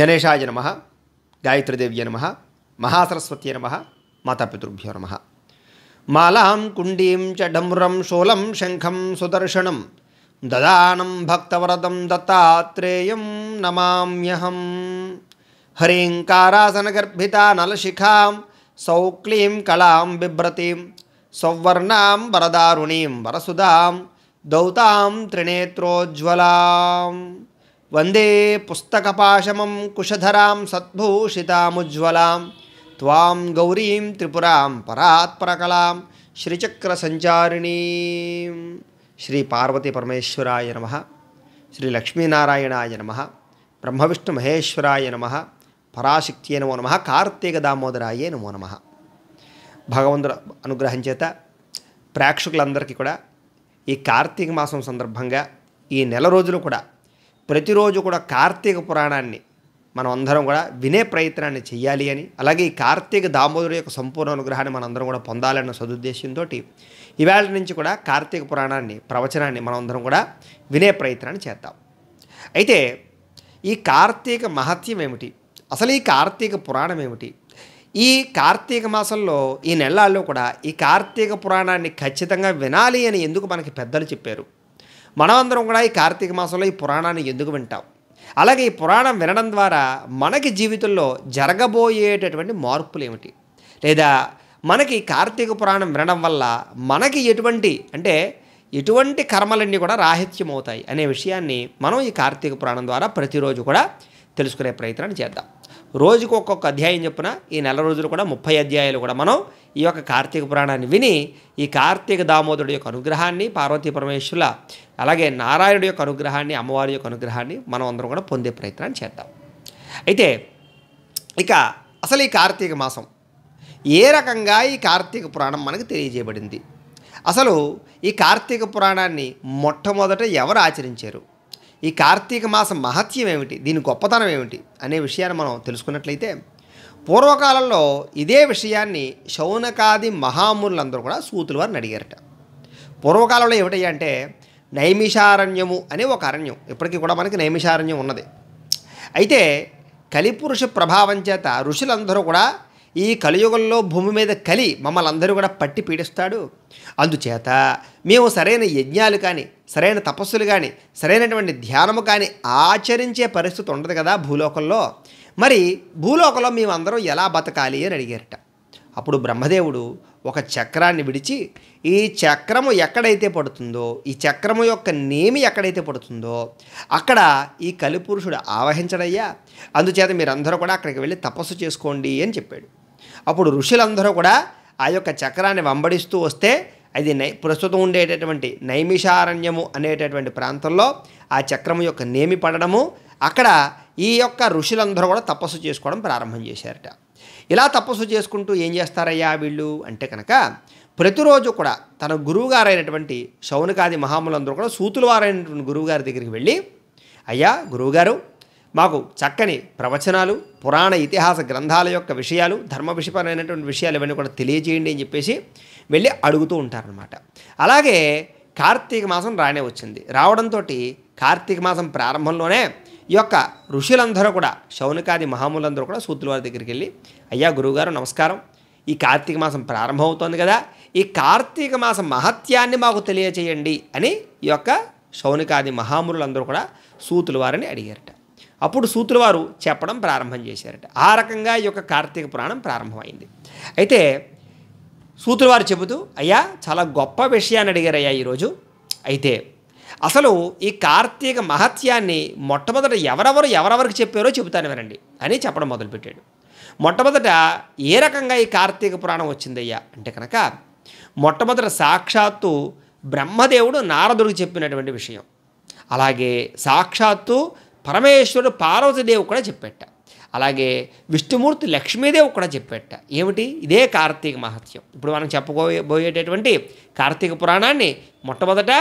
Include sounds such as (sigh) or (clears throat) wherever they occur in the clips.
గణేషాయ నమ గాయత్రిదేవ్య నమ మహాసరస్వత్యై నమ మాతాపితృభ్యో నమ మాలాం కుండీం చ డమ్రం శూలం శంఖం సుదర్శనం దదానం భక్తవరదం దత్తాత్రేయం నమామ్యహం హరీంకారాసనగర్భితా నలశిఖాం సౌక్లీం కళాం బిభ్రతీం సౌవర్ణాం వరదారుణీం వరసుదాం దౌతాం త్రినేత్రోజ్వలాం వందే పుస్తకపాశమం కుశధరాం సద్భూషితాముజ్వలాం త్వాం గౌరీం త్రిపురాం పరాత్పరకలాం సంచారిణీ శ్రీ పార్వతి పరమేశ్వరాయ నమ శ్రీ లక్ష్మీనారాయణాయ నమ బ్రహ్మవిష్ణు మహేశ్వరాయ నమ పరాశక్తియే నమో నమ కార్తీక దామోదరాయే నమో నమ భగవంతుడు అనుగ్రహం చేత ప్రేక్షకులందరికీ కూడా ఈ కార్తీక మాసం సందర్భంగా ఈ నెల రోజులు కూడా ప్రతిరోజు కూడా కార్తీక పురాణాన్ని మనం అందరం కూడా వినే ప్రయత్నాన్ని చేయాలి అని అలాగే ఈ కార్తీక దామోదరు యొక్క సంపూర్ణ అనుగ్రహాన్ని మనం అందరం కూడా పొందాలన్న సదుద్దేశంతో ఇవాళ నుంచి కూడా కార్తీక పురాణాన్ని ప్రవచనాన్ని మనం అందరం కూడా వినే ప్రయత్నాన్ని చేద్దాం అయితే ఈ కార్తీక మహత్యం ఏమిటి అసలు ఈ కార్తీక పురాణం ఏమిటి ఈ కార్తీక మాసంలో ఈ నెలల్లో కూడా ఈ కార్తీక పురాణాన్ని ఖచ్చితంగా వినాలి అని ఎందుకు మనకి పెద్దలు చెప్పారు మనమందరం కూడా ఈ కార్తీక మాసంలో ఈ పురాణాన్ని ఎందుకు వింటాం అలాగే ఈ పురాణం వినడం ద్వారా మనకి జీవితంలో జరగబోయేటటువంటి మార్పులు ఏమిటి లేదా మనకి కార్తీక పురాణం వినడం వల్ల మనకి ఎటువంటి అంటే ఎటువంటి కర్మలన్నీ కూడా రాహిత్యం అవుతాయి అనే విషయాన్ని మనం ఈ కార్తీక పురాణం ద్వారా ప్రతిరోజు కూడా తెలుసుకునే ప్రయత్నాన్ని చేద్దాం రోజుకు ఒక్కొక్క అధ్యాయం చెప్పున ఈ నెల రోజులు కూడా ముప్పై అధ్యాయాలు కూడా మనం ఈ యొక్క కార్తీక పురాణాన్ని విని ఈ కార్తీక దామోదరుడు యొక్క అనుగ్రహాన్ని పార్వతీ పరమేశ్వరుల అలాగే నారాయణుడి యొక్క అనుగ్రహాన్ని అమ్మవారి యొక్క అనుగ్రహాన్ని మనం అందరం కూడా పొందే ప్రయత్నాన్ని చేద్దాం అయితే ఇక అసలు ఈ కార్తీక మాసం ఏ రకంగా ఈ కార్తీక పురాణం మనకు తెలియజేయబడింది అసలు ఈ కార్తీక పురాణాన్ని మొట్టమొదట ఎవరు ఆచరించారు ఈ కార్తీక మాసం మహత్యం ఏమిటి దీని గొప్పతనం ఏమిటి అనే విషయాన్ని మనం తెలుసుకున్నట్లయితే పూర్వకాలంలో ఇదే విషయాన్ని శౌనకాది మహామునులందరూ కూడా సూతులు వారిని అడిగారట పూర్వకాలంలో ఏమిటయ్యా అంటే నైమిషారణ్యము అనే ఒక అరణ్యం ఇప్పటికీ కూడా మనకి నైమిషారణ్యం ఉన్నది అయితే కలిపురుష ప్రభావం చేత ఋషులందరూ కూడా ఈ కలియుగంలో భూమి మీద కలి మమ్మల్ని అందరూ కూడా పట్టి పీడిస్తాడు అందుచేత మేము సరైన యజ్ఞాలు కానీ సరైన తపస్సులు కానీ సరైనటువంటి ధ్యానము కానీ ఆచరించే పరిస్థితి ఉండదు కదా భూలోకంలో మరి భూలోకంలో మేమందరం ఎలా బతకాలి అని అడిగారట అప్పుడు బ్రహ్మదేవుడు ఒక చక్రాన్ని విడిచి ఈ చక్రము ఎక్కడైతే పడుతుందో ఈ చక్రము యొక్క నేమి ఎక్కడైతే పడుతుందో అక్కడ ఈ కలిపురుషుడు ఆవహించడయ్యా అందుచేత మీరందరూ కూడా అక్కడికి వెళ్ళి తపస్సు చేసుకోండి అని చెప్పాడు అప్పుడు ఋషులందరూ కూడా ఆ యొక్క చక్రాన్ని వెంబడిస్తూ వస్తే అది నై ప్రస్తుతం ఉండేటటువంటి నైమిషారణ్యము అనేటటువంటి ప్రాంతంలో ఆ చక్రము యొక్క నేమి పడడము అక్కడ ఈ యొక్క ఋషులందరూ కూడా తపస్సు చేసుకోవడం ప్రారంభం చేశారట ఇలా తపస్సు చేసుకుంటూ ఏం చేస్తారయ్యా వీళ్ళు అంటే కనుక ప్రతిరోజు కూడా తన గురువుగారైనటువంటి శౌనకాది మహాములందరూ కూడా సూతులవారైనటువంటి గురువుగారి దగ్గరికి వెళ్ళి అయ్యా గురువుగారు మాకు చక్కని ప్రవచనాలు పురాణ ఇతిహాస గ్రంథాల యొక్క విషయాలు ధర్మ విషయపరమైనటువంటి విషయాలు ఇవన్నీ కూడా తెలియజేయండి అని చెప్పేసి వెళ్ళి అడుగుతూ ఉంటారనమాట అలాగే కార్తీక మాసం రానే వచ్చింది రావడంతో కార్తీక మాసం ప్రారంభంలోనే ఈ యొక్క ఋషులందరూ కూడా శౌనకాది మహాములందరూ కూడా సూతుల వారి దగ్గరికి వెళ్ళి అయ్యా గురువుగారు నమస్కారం ఈ కార్తీక మాసం ప్రారంభం అవుతోంది కదా ఈ కార్తీక మాస మహత్యాన్ని మాకు తెలియచేయండి అని ఈ యొక్క శౌనికాది మహామురులందరూ కూడా సూతుల వారిని అడిగారట అప్పుడు సూత్రవారు చెప్పడం ప్రారంభం చేశారట ఆ రకంగా ఈ యొక్క కార్తీక పురాణం ప్రారంభమైంది అయితే సూత్రవారు చెబుతూ అయ్యా చాలా గొప్ప విషయాన్ని అడిగారయ్యా ఈరోజు అయితే అసలు ఈ కార్తీక మహత్యాన్ని మొట్టమొదట ఎవరెవరు ఎవరెవరికి చెప్పారో చెబుతాను వినండి అని చెప్పడం మొదలుపెట్టాడు మొట్టమొదట ఏ రకంగా ఈ కార్తీక పురాణం వచ్చిందయ్యా అంటే కనుక మొట్టమొదట సాక్షాత్తు బ్రహ్మదేవుడు నారదుడికి చెప్పినటువంటి విషయం అలాగే సాక్షాత్తు పరమేశ్వరుడు పార్వతీదేవి కూడా చెప్పేట అలాగే విష్ణుమూర్తి లక్ష్మీదేవి కూడా చెప్పేట ఏమిటి ఇదే కార్తీక మహత్యం ఇప్పుడు మనం చెప్పుకోబోయేటటువంటి కార్తీక పురాణాన్ని మొట్టమొదట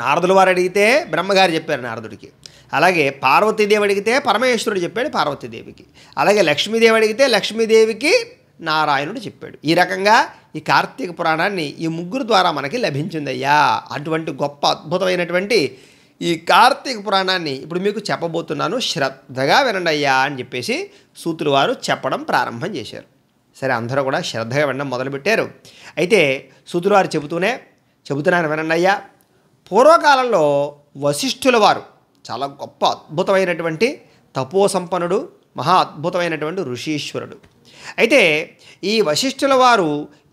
నారదులు వారు అడిగితే బ్రహ్మగారు చెప్పారు నారదుడికి అలాగే పార్వతీదేవి అడిగితే పరమేశ్వరుడు చెప్పాడు పార్వతీదేవికి అలాగే లక్ష్మీదేవి అడిగితే లక్ష్మీదేవికి నారాయణుడు చెప్పాడు ఈ రకంగా ఈ కార్తీక పురాణాన్ని ఈ ముగ్గురు ద్వారా మనకి లభించిందయ్యా అటువంటి గొప్ప అద్భుతమైనటువంటి ఈ కార్తీక పురాణాన్ని ఇప్పుడు మీకు చెప్పబోతున్నాను శ్రద్ధగా వినండయ్యా అని చెప్పేసి సూతులు వారు చెప్పడం ప్రారంభం చేశారు సరే అందరూ కూడా శ్రద్ధగా వినడం మొదలుపెట్టారు అయితే సూతులు వారు చెబుతూనే చెబుతున్నాను వినండయ్యా పూర్వకాలంలో వశిష్ఠుల వారు చాలా గొప్ప అద్భుతమైనటువంటి తపోసంపన్నుడు మహా అద్భుతమైనటువంటి ఋషీశ్వరుడు అయితే ఈ వశిష్ఠుల వారు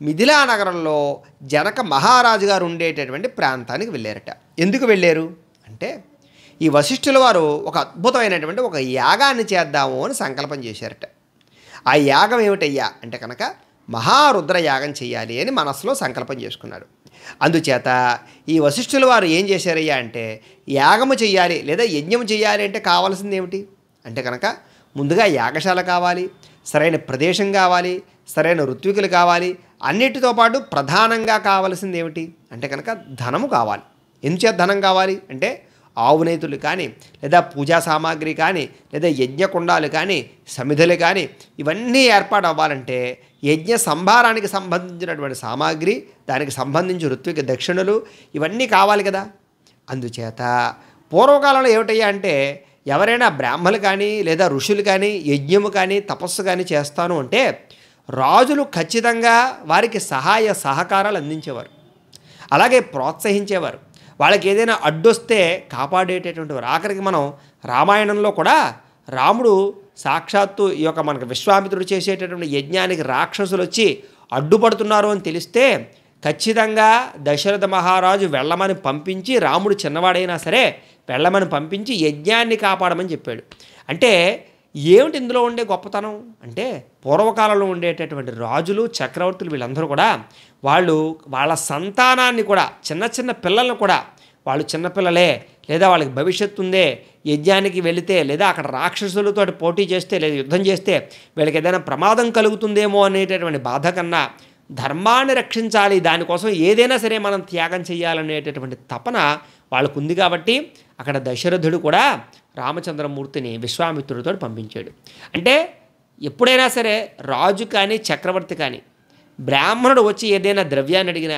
మిథిలా నగరంలో జనక మహారాజు గారు ఉండేటటువంటి ప్రాంతానికి వెళ్ళారట ఎందుకు వెళ్ళారు అంటే ఈ వశిష్ఠుల వారు ఒక అద్భుతమైనటువంటి ఒక యాగాన్ని చేద్దాము అని సంకల్పం చేశారట ఆ యాగం ఏమిటయ్యా అంటే కనుక మహారుద్ర యాగం చేయాలి అని మనసులో సంకల్పం చేసుకున్నాడు అందుచేత ఈ వశిష్ఠుల వారు ఏం చేశారయ్యా అంటే యాగము చేయాలి లేదా యజ్ఞము చేయాలి అంటే కావాల్సింది ఏమిటి అంటే కనుక ముందుగా యాగశాల కావాలి సరైన ప్రదేశం కావాలి సరైన ఋత్వికులు కావాలి అన్నిటితో పాటు ప్రధానంగా కావాల్సింది ఏమిటి అంటే కనుక ధనము కావాలి ఎందుచేత ధనం కావాలి అంటే ఆవునేతులు కానీ లేదా పూజా సామాగ్రి కానీ లేదా యజ్ఞకుండాలు కానీ సమిధులు కానీ ఇవన్నీ ఏర్పాటు అవ్వాలంటే యజ్ఞ సంభారానికి సంబంధించినటువంటి సామాగ్రి దానికి సంబంధించి ఋత్విక దక్షిణలు ఇవన్నీ కావాలి కదా అందుచేత పూర్వకాలంలో ఏమిటయ్యా అంటే ఎవరైనా బ్రాహ్మలు కానీ లేదా ఋషులు కానీ యజ్ఞము కానీ తపస్సు కానీ చేస్తాను అంటే రాజులు ఖచ్చితంగా వారికి సహాయ సహకారాలు అందించేవారు అలాగే ప్రోత్సహించేవారు వాళ్ళకి ఏదైనా అడ్డొస్తే కాపాడేటటువంటి వారు ఆఖరికి మనం రామాయణంలో కూడా రాముడు సాక్షాత్తు ఈ యొక్క మనకు విశ్వామిత్రుడు చేసేటటువంటి యజ్ఞానికి రాక్షసులు వచ్చి అడ్డుపడుతున్నారు అని తెలిస్తే ఖచ్చితంగా దశరథ మహారాజు వెళ్ళమని పంపించి రాముడు చిన్నవాడైనా సరే వెళ్ళమని పంపించి యజ్ఞాన్ని కాపాడమని చెప్పాడు అంటే ఏమిటి ఇందులో ఉండే గొప్పతనం అంటే పూర్వకాలంలో ఉండేటటువంటి రాజులు చక్రవర్తులు వీళ్ళందరూ కూడా వాళ్ళు వాళ్ళ సంతానాన్ని కూడా చిన్న చిన్న పిల్లలను కూడా వాళ్ళు చిన్నపిల్లలే లేదా వాళ్ళకి భవిష్యత్తు ఉందే యజ్ఞానికి వెళితే లేదా అక్కడ రాక్షసులతో పోటీ చేస్తే లేదా యుద్ధం చేస్తే వీళ్ళకి ఏదైనా ప్రమాదం కలుగుతుందేమో అనేటటువంటి బాధ కన్నా ధర్మాన్ని రక్షించాలి దానికోసం ఏదైనా సరే మనం త్యాగం చేయాలనేటటువంటి తపన వాళ్ళకు ఉంది కాబట్టి అక్కడ దశరథుడు కూడా రామచంద్రమూర్తిని విశ్వామిత్రుడితో పంపించాడు అంటే ఎప్పుడైనా సరే రాజు కానీ చక్రవర్తి కానీ బ్రాహ్మణుడు వచ్చి ఏదైనా ద్రవ్యాన్ని అడిగినా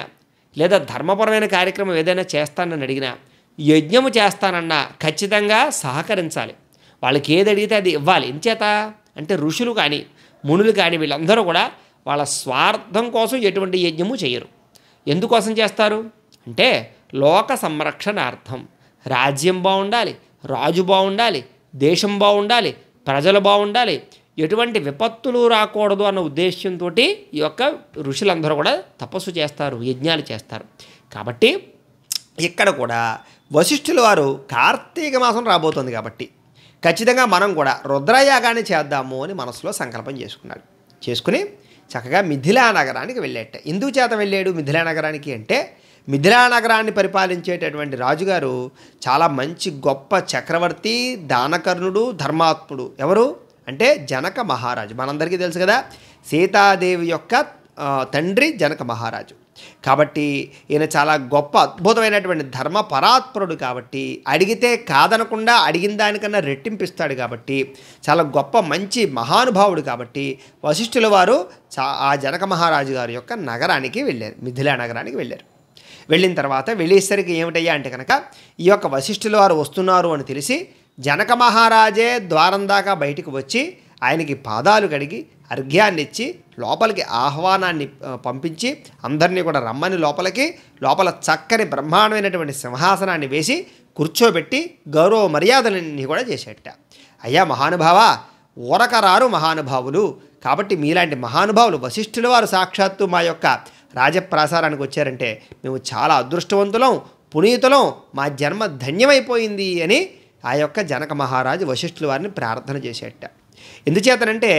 లేదా ధర్మపరమైన కార్యక్రమం ఏదైనా చేస్తానని అడిగినా యజ్ఞము చేస్తానన్నా ఖచ్చితంగా సహకరించాలి వాళ్ళకి ఏది అడిగితే అది ఇవ్వాలి ఇంచేత అంటే ఋషులు కానీ మునులు కానీ వీళ్ళందరూ కూడా వాళ్ళ స్వార్థం కోసం ఎటువంటి యజ్ఞము చేయరు ఎందుకోసం చేస్తారు అంటే లోక సంరక్షణార్థం రాజ్యం బాగుండాలి రాజు బాగుండాలి దేశం బాగుండాలి ప్రజలు బాగుండాలి ఎటువంటి విపత్తులు రాకూడదు అన్న ఉద్దేశ్యంతో ఈ యొక్క ఋషులందరూ కూడా తపస్సు చేస్తారు యజ్ఞాలు చేస్తారు కాబట్టి ఇక్కడ కూడా వశిష్ఠుల వారు కార్తీక మాసం రాబోతుంది కాబట్టి ఖచ్చితంగా మనం కూడా రుద్రయాగాన్ని చేద్దాము అని మనసులో సంకల్పం చేసుకున్నాడు చేసుకుని చక్కగా మిథిలా నగరానికి వెళ్ళేట ఎందుకు చేత వెళ్ళాడు మిథిలా నగరానికి అంటే మిథిలా నగరాన్ని పరిపాలించేటటువంటి రాజుగారు చాలా మంచి గొప్ప చక్రవర్తి దానకర్ణుడు ధర్మాత్ముడు ఎవరు అంటే జనక మహారాజు మనందరికీ తెలుసు కదా సీతాదేవి యొక్క తండ్రి జనక మహారాజు కాబట్టి ఈయన చాలా గొప్ప అద్భుతమైనటువంటి ధర్మ పరాత్పరుడు కాబట్టి అడిగితే కాదనకుండా అడిగిన దానికన్నా రెట్టింపిస్తాడు కాబట్టి చాలా గొప్ప మంచి మహానుభావుడు కాబట్టి వశిష్ఠుల వారు ఆ జనక మహారాజు గారి యొక్క నగరానికి వెళ్ళారు మిథిలా నగరానికి వెళ్ళారు వెళ్ళిన తర్వాత వెళ్ళేసరికి ఏమిటయ్యా అంటే కనుక ఈ యొక్క వశిష్ఠుల వారు వస్తున్నారు అని తెలిసి జనక మహారాజే ద్వారం దాకా బయటికి వచ్చి ఆయనకి పాదాలు కడిగి అర్ఘ్యాన్ని ఇచ్చి లోపలికి ఆహ్వానాన్ని పంపించి అందరినీ కూడా రమ్మని లోపలికి లోపల చక్కని బ్రహ్మాండమైనటువంటి సింహాసనాన్ని వేసి కూర్చోబెట్టి గౌరవ మర్యాదలన్నీ కూడా చేసేట అయ్యా మహానుభావ ఊరకరారు మహానుభావులు కాబట్టి మీలాంటి మహానుభావులు వశిష్ఠుల వారు సాక్షాత్తు మా యొక్క రాజప్రాసారానికి వచ్చారంటే మేము చాలా అదృష్టవంతులం పునీతులం మా జన్మ ధన్యమైపోయింది అని ఆ యొక్క జనక మహారాజు వశిష్ఠుల వారిని ప్రార్థన చేసేట ఎందుచేతనంటే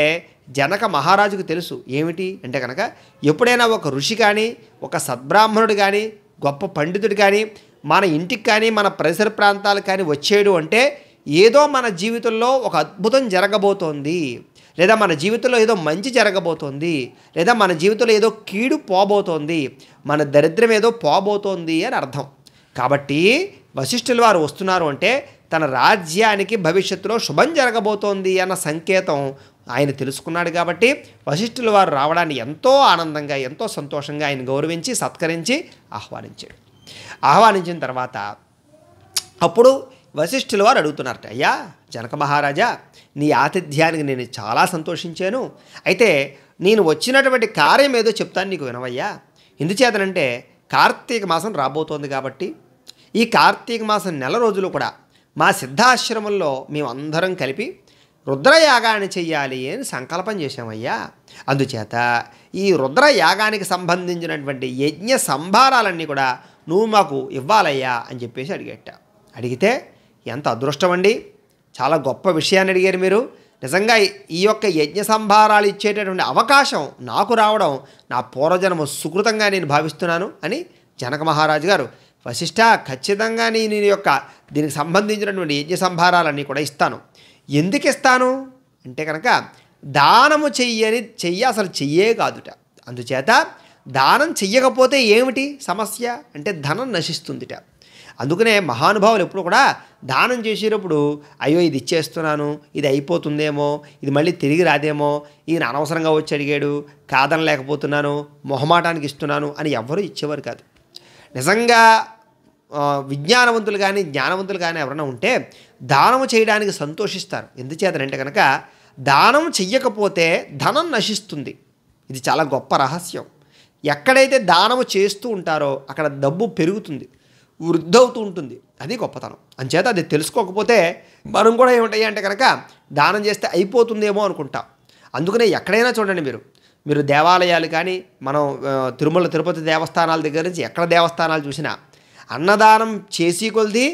జనక మహారాజుకు తెలుసు ఏమిటి అంటే కనుక ఎప్పుడైనా ఒక ఋషి కానీ ఒక సద్బ్రాహ్మణుడు కానీ గొప్ప పండితుడు కానీ మన ఇంటికి కానీ మన పరిసర ప్రాంతాలకు కానీ వచ్చేడు అంటే ఏదో మన జీవితంలో ఒక అద్భుతం జరగబోతోంది లేదా మన జీవితంలో ఏదో మంచి జరగబోతోంది లేదా మన జీవితంలో ఏదో కీడు పోబోతోంది మన దరిద్రం ఏదో పోబోతోంది అని అర్థం కాబట్టి వశిష్ఠుల వారు వస్తున్నారు అంటే తన రాజ్యానికి భవిష్యత్తులో శుభం జరగబోతోంది అన్న సంకేతం ఆయన తెలుసుకున్నాడు కాబట్టి వశిష్ఠుల వారు రావడాన్ని ఎంతో ఆనందంగా ఎంతో సంతోషంగా ఆయన గౌరవించి సత్కరించి ఆహ్వానించాడు ఆహ్వానించిన తర్వాత అప్పుడు వశిష్ఠుల వారు అడుగుతున్నారట అయ్యా జనక మహారాజా నీ ఆతిథ్యానికి నేను చాలా సంతోషించాను అయితే నేను వచ్చినటువంటి కార్యం ఏదో చెప్తాను నీకు వినవయ్యా ఎందుచేతనంటే కార్తీక మాసం రాబోతోంది కాబట్టి ఈ కార్తీక మాసం నెల రోజులు కూడా మా సిద్ధాశ్రమంలో మేమందరం కలిపి రుద్రయాగాన్ని చెయ్యాలి అని సంకల్పం చేశామయ్యా అందుచేత ఈ రుద్రయాగానికి సంబంధించినటువంటి యజ్ఞ సంభారాలన్నీ కూడా నువ్వు మాకు ఇవ్వాలయ్యా అని చెప్పేసి అడిగేట అడిగితే ఎంత అదృష్టం అండి చాలా గొప్ప విషయాన్ని అడిగారు మీరు నిజంగా ఈ యొక్క యజ్ఞ సంభారాలు ఇచ్చేటటువంటి అవకాశం నాకు రావడం నా పూర్వజన్మం సుకృతంగా నేను భావిస్తున్నాను అని జనక మహారాజు గారు వశిష్ట ఖచ్చితంగా నేను యొక్క దీనికి సంబంధించినటువంటి యజ్ఞ సంభారాలన్నీ కూడా ఇస్తాను ఎందుకు ఇస్తాను అంటే కనుక దానము చెయ్యని చెయ్యి అసలు చెయ్యే కాదుట అందుచేత దానం చెయ్యకపోతే ఏమిటి సమస్య అంటే ధనం నశిస్తుందిట అందుకనే మహానుభావులు ఎప్పుడు కూడా దానం చేసేటప్పుడు అయ్యో ఇది ఇచ్చేస్తున్నాను ఇది అయిపోతుందేమో ఇది మళ్ళీ తిరిగి రాదేమో ఈయన అనవసరంగా వచ్చి అడిగాడు కాదనలేకపోతున్నాను మొహమాటానికి ఇస్తున్నాను అని ఎవ్వరూ ఇచ్చేవారు కాదు నిజంగా విజ్ఞానవంతులు కానీ జ్ఞానవంతులు కానీ ఎవరైనా ఉంటే దానం చేయడానికి సంతోషిస్తారు ఎందుచేతనంటే కనుక దానం చెయ్యకపోతే ధనం నశిస్తుంది ఇది చాలా గొప్ప రహస్యం ఎక్కడైతే దానము చేస్తూ ఉంటారో అక్కడ డబ్బు పెరుగుతుంది వృద్ధి అవుతూ ఉంటుంది అది గొప్పతనం అంచేత అది తెలుసుకోకపోతే మనం కూడా ఏమిటయ్యా అంటే కనుక దానం చేస్తే అయిపోతుందేమో అనుకుంటాం అందుకనే ఎక్కడైనా చూడండి మీరు మీరు దేవాలయాలు కానీ మనం తిరుమల తిరుపతి దేవస్థానాల దగ్గర నుంచి ఎక్కడ దేవస్థానాలు చూసినా అన్నదానం చేసి కొలిది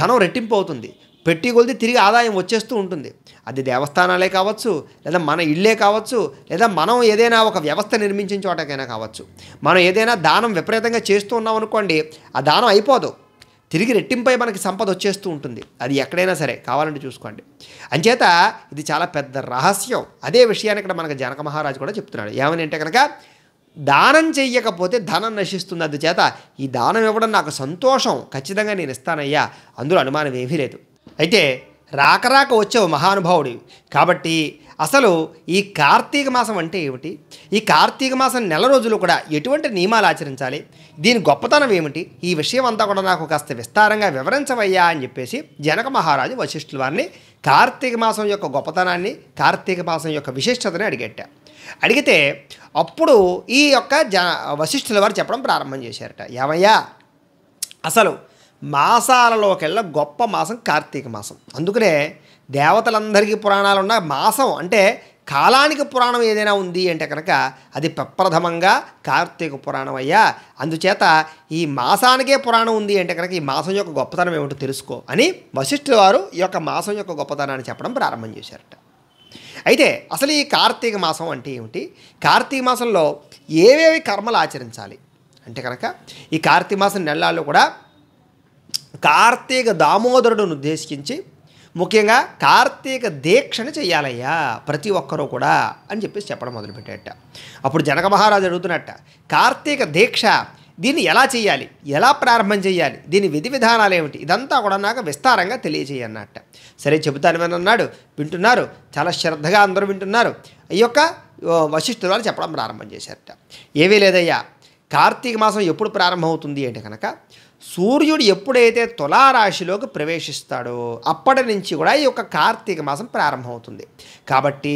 ధనం రెట్టింపు అవుతుంది పెట్టి కొలిది తిరిగి ఆదాయం వచ్చేస్తూ ఉంటుంది అది దేవస్థానాలే కావచ్చు లేదా మన ఇళ్ళే కావచ్చు లేదా మనం ఏదైనా ఒక వ్యవస్థ నిర్మించిన చోటకైనా కావచ్చు మనం ఏదైనా దానం విపరీతంగా చేస్తూ ఉన్నాం అనుకోండి ఆ దానం అయిపోదు తిరిగి రెట్టింపై మనకి సంపద వచ్చేస్తూ ఉంటుంది అది ఎక్కడైనా సరే కావాలంటే చూసుకోండి అంచేత ఇది చాలా పెద్ద రహస్యం అదే విషయాన్ని ఇక్కడ మనకు జనక మహారాజు కూడా చెప్తున్నాడు ఏమని అంటే కనుక దానం చెయ్యకపోతే ధనం నశిస్తుంది అందుచేత ఈ దానం ఇవ్వడం నాకు సంతోషం ఖచ్చితంగా నేను ఇస్తానయ్యా అందులో అనుమానం ఏమీ లేదు అయితే రాక రాక వచ్చే మహానుభావుడివి కాబట్టి అసలు ఈ కార్తీక మాసం అంటే ఏమిటి ఈ కార్తీక మాసం నెల రోజులు కూడా ఎటువంటి నియమాలు ఆచరించాలి దీని గొప్పతనం ఏమిటి ఈ విషయం అంతా కూడా నాకు కాస్త విస్తారంగా వివరించవయ్యా అని చెప్పేసి జనక మహారాజు వశిష్ఠుల వారిని కార్తీక మాసం యొక్క గొప్పతనాన్ని కార్తీక మాసం యొక్క విశిష్టతని అడిగట్ట అడిగితే అప్పుడు ఈ యొక్క జ వశిష్ఠుల వారు చెప్పడం ప్రారంభం చేశారట ఏమయ్యా అసలు మాసాలలోకెల్లా గొప్ప మాసం కార్తీక మాసం అందుకనే దేవతలందరికీ పురాణాలు ఉన్న మాసం అంటే కాలానికి పురాణం ఏదైనా ఉంది అంటే కనుక అది ప్రప్రథమంగా కార్తీక పురాణం అయ్యా అందుచేత ఈ మాసానికే పురాణం ఉంది అంటే కనుక ఈ మాసం యొక్క గొప్పతనం ఏమిటో తెలుసుకో అని వశిష్ఠుల వారు ఈ యొక్క మాసం యొక్క గొప్పతనాన్ని చెప్పడం ప్రారంభం చేశారట అయితే అసలు ఈ కార్తీక మాసం అంటే ఏమిటి కార్తీక మాసంలో ఏవేవి కర్మలు ఆచరించాలి అంటే కనుక ఈ కార్తీక మాసం నెలల్లో కూడా కార్తీక దామోదరుడును ఉద్దేశించి ముఖ్యంగా కార్తీక దీక్షను చేయాలయ్యా ప్రతి ఒక్కరూ కూడా అని చెప్పేసి చెప్పడం మొదలుపెట్టేట అప్పుడు జనక మహారాజు అడుగుతున్నట్ట కార్తీక దీక్ష దీన్ని ఎలా చేయాలి ఎలా ప్రారంభం చేయాలి దీని విధి విధానాలు ఏమిటి ఇదంతా కూడా నాకు విస్తారంగా తెలియజేయన్నట్ట సరే చెబుతాను అన్నాడు వింటున్నారు చాలా శ్రద్ధగా అందరూ వింటున్నారు ఈ యొక్క వశిష్ఠురాలు చెప్పడం ప్రారంభం చేశారట ఏమీ లేదయ్యా కార్తీక మాసం ఎప్పుడు ప్రారంభమవుతుంది అంటే కనుక సూర్యుడు ఎప్పుడైతే తులారాశిలోకి ప్రవేశిస్తాడో అప్పటి నుంచి కూడా ఈ యొక్క కార్తీక మాసం ప్రారంభమవుతుంది కాబట్టి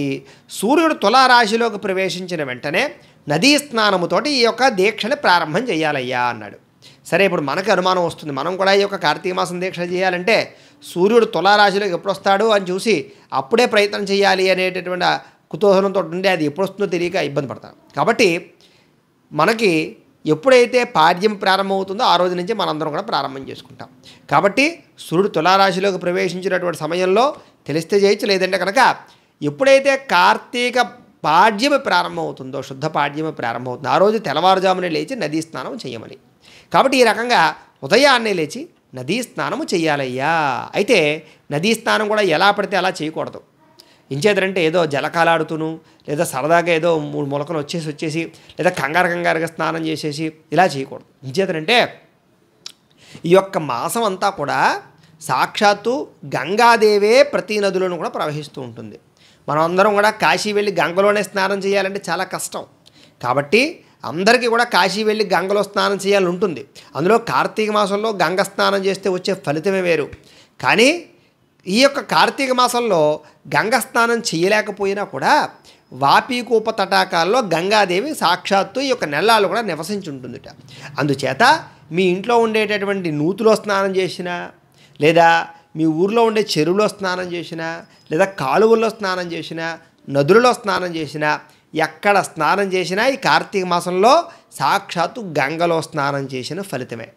సూర్యుడు తులారాశిలోకి ప్రవేశించిన వెంటనే నదీ స్నానముతోటి ఈ యొక్క దీక్షను ప్రారంభం చేయాలయ్యా అన్నాడు సరే ఇప్పుడు మనకు అనుమానం వస్తుంది మనం కూడా ఈ యొక్క కార్తీక మాసం దీక్ష చేయాలంటే సూర్యుడు తులారాశిలోకి ఎప్పుడు వస్తాడు అని చూసి అప్పుడే ప్రయత్నం చేయాలి అనేటటువంటి కుతూహలంతో ఉండే అది ఎప్పుడు వస్తుందో తెలియక ఇబ్బంది పడతాం కాబట్టి మనకి ఎప్పుడైతే పాడ్యం ప్రారంభమవుతుందో ఆ రోజు నుంచి మనందరం కూడా ప్రారంభం చేసుకుంటాం కాబట్టి సూర్యుడు తులారాశిలోకి ప్రవేశించినటువంటి సమయంలో తెలిస్తే చేయొచ్చు లేదంటే కనుక ఎప్పుడైతే కార్తీక పాడ్యము ప్రారంభమవుతుందో శుద్ధ పాడ్యము ప్రారంభమవుతుందో ఆ రోజు తెల్లవారుజామునే లేచి నదీ స్నానం చేయమని కాబట్టి ఈ రకంగా ఉదయాన్నే లేచి నదీ స్నానము చేయాలయ్యా అయితే నదీ స్నానం కూడా ఎలా పడితే అలా చేయకూడదు ఇంచేదంటే ఏదో జలకాలాడుతూను లేదా సరదాగా ఏదో మూడు మొలకలు వచ్చేసి వచ్చేసి లేదా కంగారు కంగారుగా స్నానం చేసేసి ఇలా చేయకూడదు ఇంచేదంటే ఈ యొక్క మాసం అంతా కూడా సాక్షాత్తు గంగాదేవే ప్రతి నదులను కూడా ప్రవహిస్తూ ఉంటుంది మనం అందరం కూడా కాశీ వెళ్ళి గంగలోనే స్నానం చేయాలంటే చాలా కష్టం కాబట్టి అందరికీ కూడా కాశీ వెళ్ళి గంగలో స్నానం చేయాలని ఉంటుంది అందులో కార్తీక మాసంలో గంగ స్నానం చేస్తే వచ్చే ఫలితమే వేరు కానీ ఈ యొక్క కార్తీక మాసంలో గంగస్నానం చేయలేకపోయినా కూడా వాపీకూప తటాకాల్లో గంగాదేవి సాక్షాత్తు ఈ యొక్క నెలలు కూడా నివసించి ఉంటుందిట అందుచేత మీ ఇంట్లో ఉండేటటువంటి నూతులో స్నానం చేసినా లేదా మీ ఊర్లో ఉండే చెరువులో స్నానం చేసినా లేదా కాలువల్లో స్నానం చేసినా నదులలో స్నానం చేసినా ఎక్కడ స్నానం చేసినా ఈ కార్తీక మాసంలో సాక్షాత్తు గంగలో స్నానం చేసిన ఫలితమే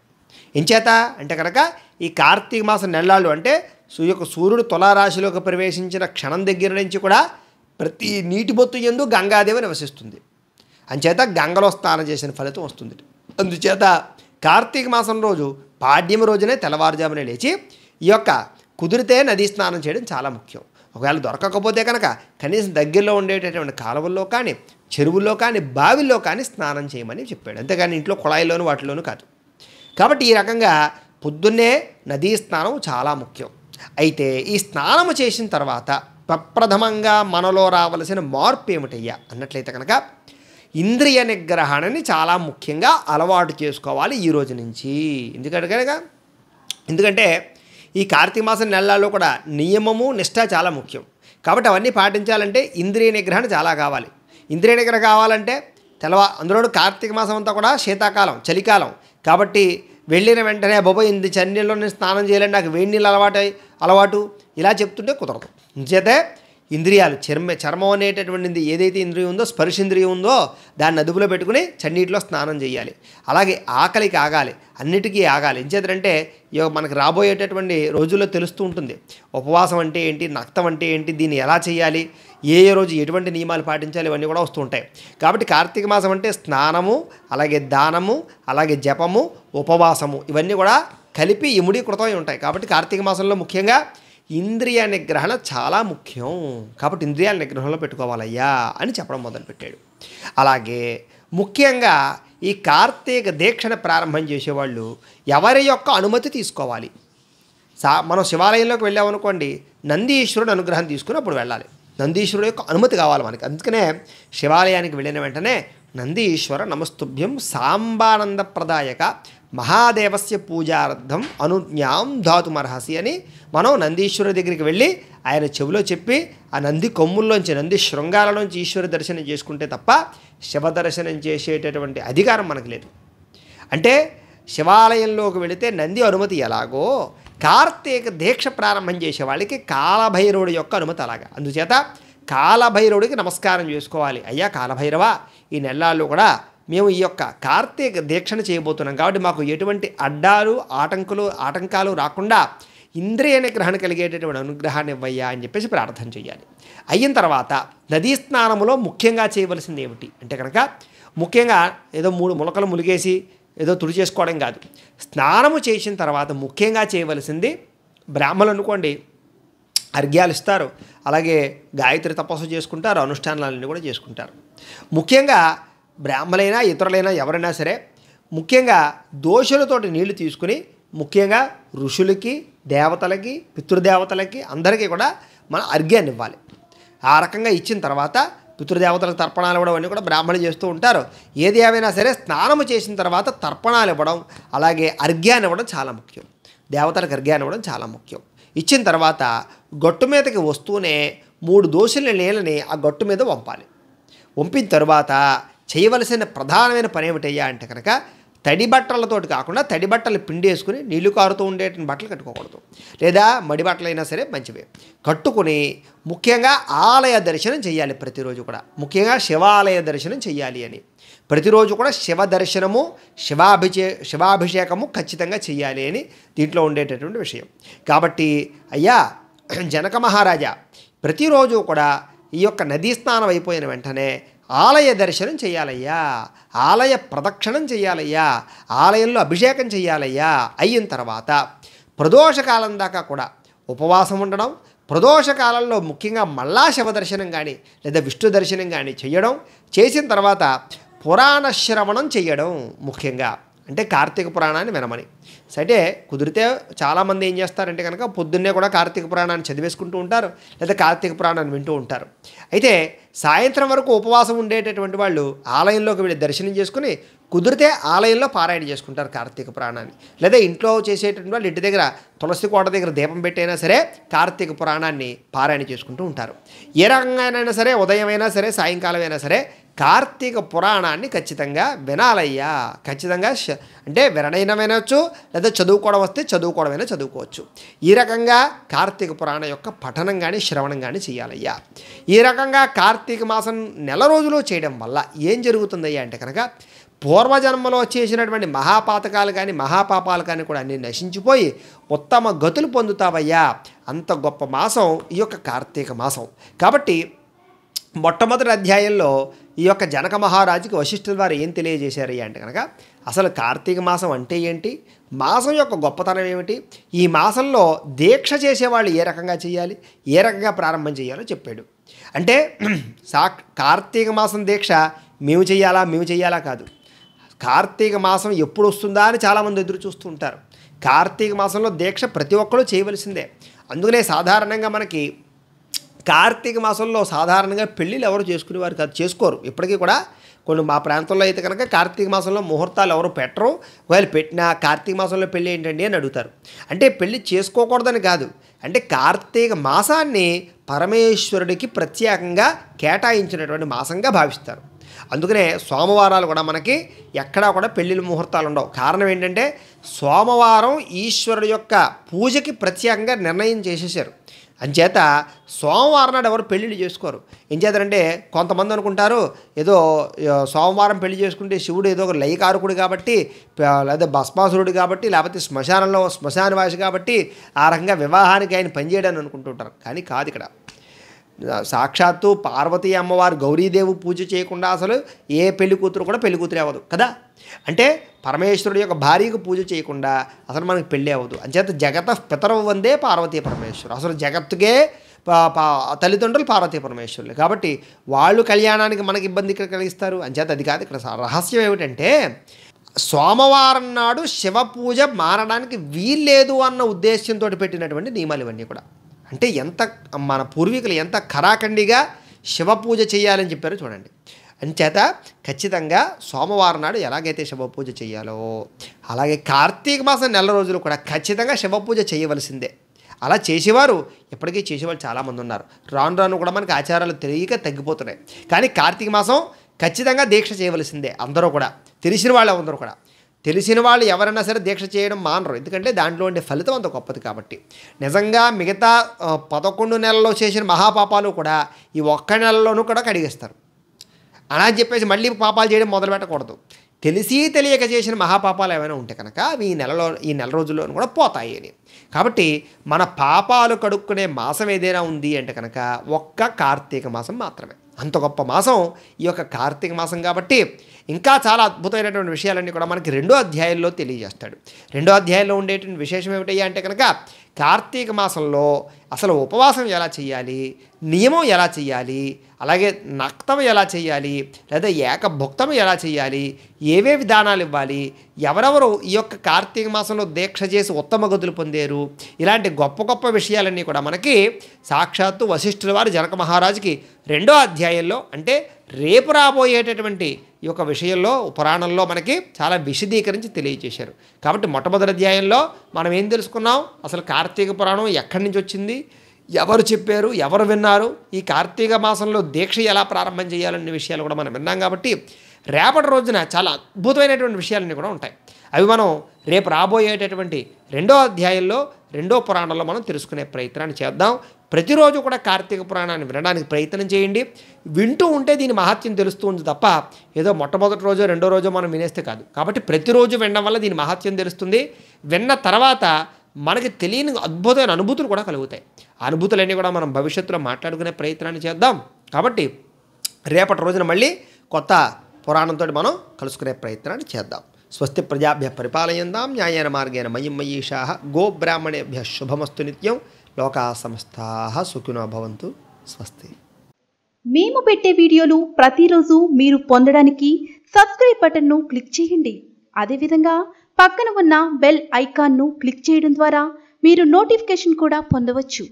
ఇంచేత అంటే కనుక ఈ కార్తీక మాసం నెలలు అంటే సూ యొక్క సూర్యుడు తులారాశిలోకి ప్రవేశించిన క్షణం దగ్గర నుంచి కూడా ప్రతి నీటి బొత్తు ఎందు గంగాదేవి నివసిస్తుంది అంచేత గంగలో స్నానం చేసిన ఫలితం వస్తుంది అందుచేత కార్తీక మాసం రోజు పాడ్యం రోజునే తెల్లవారుజామునే లేచి ఈ యొక్క కుదిరితే నదీ స్నానం చేయడం చాలా ముఖ్యం ఒకవేళ దొరకకపోతే కనుక కనీసం దగ్గరలో ఉండేటటువంటి కాలువల్లో కానీ చెరువుల్లో కానీ బావిల్లో కానీ స్నానం చేయమని చెప్పాడు అంతేగాని ఇంట్లో కుళాయిలోను వాటిలోనూ కాదు కాబట్టి ఈ రకంగా పొద్దున్నే నదీ స్నానం చాలా ముఖ్యం అయితే ఈ స్నానము చేసిన తర్వాత ప్రప్రథమంగా మనలో రావలసిన మార్పు ఏమిటయ్యా అన్నట్లయితే కనుక ఇంద్రియ నిగ్రహణని చాలా ముఖ్యంగా అలవాటు చేసుకోవాలి ఈ రోజు నుంచి ఎందుకంటే కనుక ఎందుకంటే ఈ కార్తీక మాసం నెలల్లో కూడా నియమము నిష్ట చాలా ముఖ్యం కాబట్టి అవన్నీ పాటించాలంటే ఇంద్రియ నిగ్రహణ చాలా కావాలి ఇంద్రియ నిగ్రహణ కావాలంటే తెలవ అందులో కార్తీక మాసం అంతా కూడా శీతాకాలం చలికాలం కాబట్టి వెళ్ళిన వెంటనే బాబోయ్ ఇంది చన్నీళ్ళు స్నానం చేయాలంటే నాకు వేడి నీళ్ళు అలవాటై అలవాటు ఇలా చెప్తుంటే కుదరదు చేతే ఇంద్రియాలు చర్మ చర్మం అనేటటువంటిది ఏదైతే ఇంద్రియం ఉందో స్పర్శేంద్రియం ఉందో దాన్ని అదుపులో పెట్టుకుని చన్నీటిలో స్నానం చేయాలి అలాగే ఆకలికి ఆగాలి అన్నిటికీ ఆగాలి ఎంచేతంటే మనకు రాబోయేటటువంటి రోజుల్లో తెలుస్తూ ఉంటుంది ఉపవాసం అంటే ఏంటి నక్తం అంటే ఏంటి దీన్ని ఎలా చేయాలి ఏ ఏ రోజు ఎటువంటి నియమాలు పాటించాలి ఇవన్నీ కూడా వస్తూ ఉంటాయి కాబట్టి కార్తీక మాసం అంటే స్నానము అలాగే దానము అలాగే జపము ఉపవాసము ఇవన్నీ కూడా కలిపి ఇముడి కృతమై ఉంటాయి కాబట్టి కార్తీక మాసంలో ముఖ్యంగా ఇంద్రియ నిగ్రహణ చాలా ముఖ్యం కాబట్టి ఇంద్రియాల నిగ్రహంలో పెట్టుకోవాలయ్యా అని చెప్పడం మొదలుపెట్టాడు అలాగే ముఖ్యంగా ఈ కార్తీక దీక్షను ప్రారంభం చేసేవాళ్ళు ఎవరి యొక్క అనుమతి తీసుకోవాలి సా మనం శివాలయంలోకి వెళ్ళామనుకోండి నందీశ్వరుడు అనుగ్రహం తీసుకుని అప్పుడు వెళ్ళాలి నందీశ్వరుడు యొక్క అనుమతి కావాలి మనకి అందుకనే శివాలయానికి వెళ్ళిన వెంటనే నందీశ్వర నమస్తుభ్యం సాంబానంద ప్రదాయక మహాదేవస్య పూజార్థం అనుజ్ఞాం ధాతుమర్హసి అని మనం నందీశ్వరుడి దగ్గరికి వెళ్ళి ఆయన చెవిలో చెప్పి ఆ నంది కొమ్ముల్లోంచి నంది శృంగాలలోంచి ఈశ్వర దర్శనం చేసుకుంటే తప్ప శివ దర్శనం చేసేటటువంటి అధికారం మనకు లేదు అంటే శివాలయంలోకి వెళితే నంది అనుమతి ఎలాగో కార్తీక దీక్ష ప్రారంభం చేసే వాళ్ళకి కాలభైరవుడి యొక్క అనుమతి అలాగా అందుచేత కాలభైరవుడికి నమస్కారం చేసుకోవాలి అయ్యా కాలభైరవ ఈ నెలల్లో కూడా మేము ఈ యొక్క కార్తీక దీక్షను చేయబోతున్నాం కాబట్టి మాకు ఎటువంటి అడ్డాలు ఆటంకులు ఆటంకాలు రాకుండా ఇంద్రియ నిగ్రహణ కలిగేటటువంటి అనుగ్రహాన్ని ఇవ్వయ్యా అని చెప్పేసి ప్రార్థన చేయాలి అయిన తర్వాత నదీ స్నానంలో ముఖ్యంగా చేయవలసింది ఏమిటి అంటే కనుక ముఖ్యంగా ఏదో మూడు ములకలు ములిగేసి ఏదో తుడి చేసుకోవడం కాదు స్నానము చేసిన తర్వాత ముఖ్యంగా చేయవలసింది బ్రాహ్మలు అనుకోండి అర్ఘ్యాలు ఇస్తారు అలాగే గాయత్రి తపస్సు చేసుకుంటారు అనుష్ఠానాలన్నీ కూడా చేసుకుంటారు ముఖ్యంగా బ్రాహ్మలైనా ఇతరులైనా ఎవరైనా సరే ముఖ్యంగా దోషులతోటి నీళ్లు తీసుకుని ముఖ్యంగా ఋషులకి దేవతలకి పితృదేవతలకి అందరికీ కూడా మనం అర్ఘ్యాన్ని ఇవ్వాలి ఆ రకంగా ఇచ్చిన తర్వాత పితృదేవతలకు తర్పణాలు ఇవ్వడం అన్నీ కూడా బ్రాహ్మణులు చేస్తూ ఉంటారు ఏది ఏమైనా సరే స్నానము చేసిన తర్వాత తర్పణాలు ఇవ్వడం అలాగే అర్ఘ్యాన్ని ఇవ్వడం చాలా ముఖ్యం దేవతలకు అర్ఘ్యాన్ని ఇవ్వడం చాలా ముఖ్యం ఇచ్చిన తర్వాత గొట్టు మీదకి వస్తూనే మూడు దోషుల నీళ్ళని ఆ గొట్టు మీద వంపాలి వంపిన తర్వాత చేయవలసిన ప్రధానమైన పని ఏమిటయ్యా అంటే కనుక తడి బట్టలతోటి కాకుండా తడి బట్టలు పిండి వేసుకుని నీళ్లు కారుతూ ఉండేటువంటి బట్టలు కట్టుకోకూడదు లేదా మడి బట్టలైనా సరే మంచివే కట్టుకుని ముఖ్యంగా ఆలయ దర్శనం చేయాలి ప్రతిరోజు కూడా ముఖ్యంగా శివాలయ దర్శనం చేయాలి అని ప్రతిరోజు కూడా శివ దర్శనము శివాభిషే శివాభిషేకము ఖచ్చితంగా చేయాలి అని దీంట్లో ఉండేటటువంటి విషయం కాబట్టి అయ్యా జనక మహారాజా ప్రతిరోజు కూడా ఈ యొక్క నదీ స్నానం అయిపోయిన వెంటనే ఆలయ దర్శనం చేయాలయ్యా ఆలయ ప్రదక్షిణం చేయాలయ్యా ఆలయంలో అభిషేకం చేయాలయ్యా అయిన తర్వాత ప్రదోషకాలం దాకా కూడా ఉపవాసం ఉండడం ప్రదోషకాలంలో ముఖ్యంగా మళ్ళా దర్శనం కానీ లేదా విష్ణు దర్శనం కానీ చేయడం చేసిన తర్వాత పురాణ శ్రవణం చేయడం ముఖ్యంగా అంటే కార్తీక పురాణాన్ని వినమని సరే కుదిరితే చాలామంది ఏం చేస్తారంటే కనుక పొద్దున్నే కూడా కార్తీక పురాణాన్ని చదివేసుకుంటూ ఉంటారు లేదా కార్తీక పురాణాన్ని వింటూ ఉంటారు అయితే సాయంత్రం వరకు ఉపవాసం ఉండేటటువంటి వాళ్ళు ఆలయంలోకి వెళ్ళి దర్శనం చేసుకుని కుదిరితే ఆలయంలో పారాయణ చేసుకుంటారు కార్తీక పురాణాన్ని లేదా ఇంట్లో చేసేటటువంటి వాళ్ళు ఇంటి దగ్గర తులసి కోట దగ్గర దీపం పెట్టైనా సరే కార్తీక పురాణాన్ని పారాయణ చేసుకుంటూ ఉంటారు ఏ రకంగానైనా సరే ఉదయం అయినా సరే సాయంకాలం అయినా సరే కార్తీక పురాణాన్ని ఖచ్చితంగా వినాలయ్యా ఖచ్చితంగా అంటే వినడైనా వినవచ్చు లేదా చదువుకోవడం వస్తే చదువుకోవడమైనా చదువుకోవచ్చు ఈ రకంగా కార్తీక పురాణం యొక్క పఠనం కానీ శ్రవణం కానీ చేయాలయ్యా ఈ రకంగా కార్తీక మాసం నెల రోజులు చేయడం వల్ల ఏం జరుగుతుందయ్యా అంటే కనుక పూర్వజన్మలో చేసినటువంటి మహాపాతకాలు కానీ మహాపాపాలు కానీ కూడా అన్నీ నశించిపోయి ఉత్తమ గతులు పొందుతావయ్యా అంత గొప్ప మాసం ఈ యొక్క కార్తీక మాసం కాబట్టి మొట్టమొదటి అధ్యాయంలో ఈ యొక్క జనక మహారాజుకి వశిష్ఠుల వారు ఏం తెలియజేశారు అంటే కనుక అసలు కార్తీక మాసం అంటే ఏంటి మాసం యొక్క గొప్పతనం ఏమిటి ఈ మాసంలో దీక్ష చేసేవాళ్ళు ఏ రకంగా చేయాలి ఏ రకంగా ప్రారంభం చేయాలో చెప్పాడు అంటే (clears throat) సా కార్తీక మాసం దీక్ష మేము చేయాలా మేము చేయాలా కాదు కార్తీక మాసం ఎప్పుడు వస్తుందా అని చాలామంది ఎదురు చూస్తూ ఉంటారు కార్తీక మాసంలో దీక్ష ప్రతి ఒక్కరూ చేయవలసిందే అందుకనే సాధారణంగా మనకి కార్తీక మాసంలో సాధారణంగా పెళ్ళిళ్ళు ఎవరు చేసుకునే వారు కాదు చేసుకోరు ఇప్పటికీ కూడా కొన్ని మా ప్రాంతంలో అయితే కనుక కార్తీక మాసంలో ముహూర్తాలు ఎవరు పెట్టరు వాళ్ళు పెట్టినా కార్తీక మాసంలో పెళ్ళి ఏంటండి అని అడుగుతారు అంటే పెళ్ళి చేసుకోకూడదని కాదు అంటే కార్తీక మాసాన్ని పరమేశ్వరుడికి ప్రత్యేకంగా కేటాయించినటువంటి మాసంగా భావిస్తారు అందుకనే సోమవారాలు కూడా మనకి ఎక్కడా కూడా పెళ్ళిళ్ళ ముహూర్తాలు ఉండవు కారణం ఏంటంటే సోమవారం ఈశ్వరుడు యొక్క పూజకి ప్రత్యేకంగా నిర్ణయం చేసేసారు అంచేత సోమవారం నాడు ఎవరు పెళ్ళిళ్ళు చేసుకోరు ఏం చేతారంటే కొంతమంది అనుకుంటారు ఏదో సోమవారం పెళ్లి చేసుకుంటే శివుడు ఏదో ఒక లయకారకుడు కాబట్టి లేదా భస్మాసురుడు కాబట్టి లేకపోతే శ్మశానంలో శ్మశానవాసి కాబట్టి ఆ రకంగా వివాహానికి ఆయన పనిచేయడానికి అనుకుంటుంటారు కానీ కాదు ఇక్కడ సాక్షాత్తు పార్వతీ అమ్మవారు గౌరీదేవి పూజ చేయకుండా అసలు ఏ పెళ్లి కూతురు కూడా పెళ్లి కూతురు అవ్వదు కదా అంటే పరమేశ్వరుడు యొక్క భార్యకు పూజ చేయకుండా అసలు మనకు పెళ్ళి అవ్వదు అంచేత జగత పితరవు వందే పార్వతీ పరమేశ్వరు అసలు జగత్తుకే తల్లిదండ్రులు పార్వతీ పరమేశ్వరులు కాబట్టి వాళ్ళు కళ్యాణానికి మనకి ఇబ్బంది ఇక్కడ కలిగిస్తారు అంచేత అది కాదు ఇక్కడ రహస్యం ఏమిటంటే సోమవారం నాడు శివ పూజ మారడానికి వీల్లేదు అన్న ఉద్దేశంతో పెట్టినటువంటి నియమాలు ఇవన్నీ కూడా అంటే ఎంత మన పూర్వీకులు ఎంత కరాఖండిగా శివ పూజ చేయాలని చెప్పారో చూడండి అంచేత ఖచ్చితంగా సోమవారం నాడు ఎలాగైతే శివ పూజ చేయాలో అలాగే కార్తీక మాసం నెల రోజులు కూడా ఖచ్చితంగా శివ పూజ చేయవలసిందే అలా చేసేవారు ఇప్పటికీ చేసేవాళ్ళు చాలామంది ఉన్నారు రాను రాను కూడా మనకి ఆచారాలు తెలియక తగ్గిపోతున్నాయి కానీ కార్తీక మాసం ఖచ్చితంగా దీక్ష చేయవలసిందే అందరూ కూడా తెలిసిన వాళ్ళు అందరూ కూడా తెలిసిన వాళ్ళు ఎవరైనా సరే దీక్ష చేయడం మానరు ఎందుకంటే దాంట్లో ఉండే ఫలితం అంత గొప్పది కాబట్టి నిజంగా మిగతా పదకొండు నెలల్లో చేసిన మహాపాపాలు కూడా ఈ ఒక్క నెలలోనూ కూడా కడిగిస్తారు అలా చెప్పేసి మళ్ళీ పాపాలు చేయడం మొదలు పెట్టకూడదు తెలిసి తెలియక చేసిన మహాపాపాలు ఏమైనా ఉంటే కనుక అవి ఈ నెలలో ఈ నెల రోజుల్లోనూ కూడా పోతాయి అని కాబట్టి మన పాపాలు కడుక్కునే మాసం ఏదైనా ఉంది అంటే కనుక ఒక్క కార్తీక మాసం మాత్రమే అంత గొప్ప మాసం ఈ యొక్క కార్తీక మాసం కాబట్టి ఇంకా చాలా అద్భుతమైనటువంటి విషయాలన్నీ కూడా మనకి రెండో అధ్యాయంలో తెలియజేస్తాడు రెండో అధ్యాయంలో ఉండేటువంటి విశేషం ఏమిటయ్యా అంటే కనుక కార్తీక మాసంలో అసలు ఉపవాసం ఎలా చేయాలి నియమం ఎలా చేయాలి అలాగే నక్తం ఎలా చేయాలి లేదా ఏకభుక్తం ఎలా చేయాలి ఏవే విధానాలు ఇవ్వాలి ఎవరెవరు ఈ యొక్క కార్తీక మాసంలో దీక్ష చేసి ఉత్తమ గదులు పొందారు ఇలాంటి గొప్ప గొప్ప విషయాలన్నీ కూడా మనకి సాక్షాత్తు వశిష్ఠుల వారు జనక మహారాజుకి రెండో అధ్యాయంలో అంటే రేపు రాబోయేటటువంటి ఈ యొక్క విషయంలో పురాణంలో మనకి చాలా విశదీకరించి తెలియజేశారు కాబట్టి మొట్టమొదటి అధ్యాయంలో మనం ఏం తెలుసుకున్నాం అసలు కార్తీక పురాణం ఎక్కడి నుంచి వచ్చింది ఎవరు చెప్పారు ఎవరు విన్నారు ఈ కార్తీక మాసంలో దీక్ష ఎలా ప్రారంభం చేయాలనే విషయాలు కూడా మనం విన్నాం కాబట్టి రేపటి రోజున చాలా అద్భుతమైనటువంటి విషయాలన్నీ కూడా ఉంటాయి అవి మనం రేపు రాబోయేటటువంటి రెండో అధ్యాయంలో రెండో పురాణంలో మనం తెలుసుకునే ప్రయత్నాన్ని చేద్దాం ప్రతిరోజు కూడా కార్తీక పురాణాన్ని వినడానికి ప్రయత్నం చేయండి వింటూ ఉంటే దీని మహత్యం ఉంది తప్ప ఏదో మొట్టమొదటి రోజో రెండో రోజు మనం వినేస్తే కాదు కాబట్టి ప్రతిరోజు వినడం వల్ల దీని మహత్యం తెలుస్తుంది విన్న తర్వాత మనకి తెలియని అద్భుతమైన అనుభూతులు కూడా కలుగుతాయి అనుభూతులన్నీ కూడా మనం భవిష్యత్తులో మాట్లాడుకునే ప్రయత్నాన్ని చేద్దాం కాబట్టి రేపటి రోజున మళ్ళీ కొత్త పురాణంతో మనం కలుసుకునే ప్రయత్నాన్ని చేద్దాం స్వస్తి ప్రజాభ్య పరిపాలయందాం న్యాయన మార్గేణ మయం మయీషా గోబ్రాహ్మణేభ్య శుభమస్తు నిత్యం లోకా సంస్థా సుఖినో భవంతు స్వస్తి మేము పెట్టే వీడియోలు ప్రతిరోజు మీరు పొందడానికి సబ్స్క్రైబ్ బటన్ను క్లిక్ చేయండి అదేవిధంగా పక్కన ఉన్న బెల్ ఐకాన్ను క్లిక్ చేయడం ద్వారా మీరు నోటిఫికేషన్ కూడా పొందవచ్చు